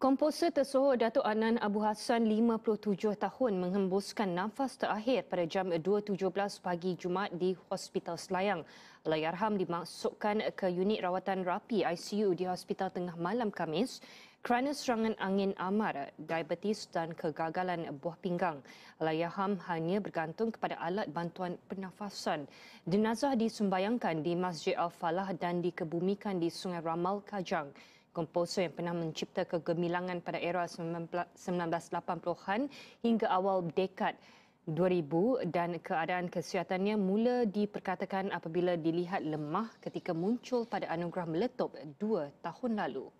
Komposer tersohor Datuk Anan Abu Hassan 57 tahun menghembuskan nafas terakhir pada jam 2.17 pagi Jumaat di Hospital Selayang. Layarham dimasukkan ke unit rawatan rapi ICU di Hospital Tengah Malam Kamis kerana serangan angin amar, diabetes dan kegagalan buah pinggang. Layarham hanya bergantung kepada alat bantuan pernafasan. Jenazah disembayangkan di Masjid Al-Falah dan dikebumikan di Sungai Ramal Kajang komposer yang pernah mencipta kegemilangan pada era 1980-an hingga awal dekad 2000 dan keadaan kesihatannya mula diperkatakan apabila dilihat lemah ketika muncul pada anugerah meletup dua tahun lalu.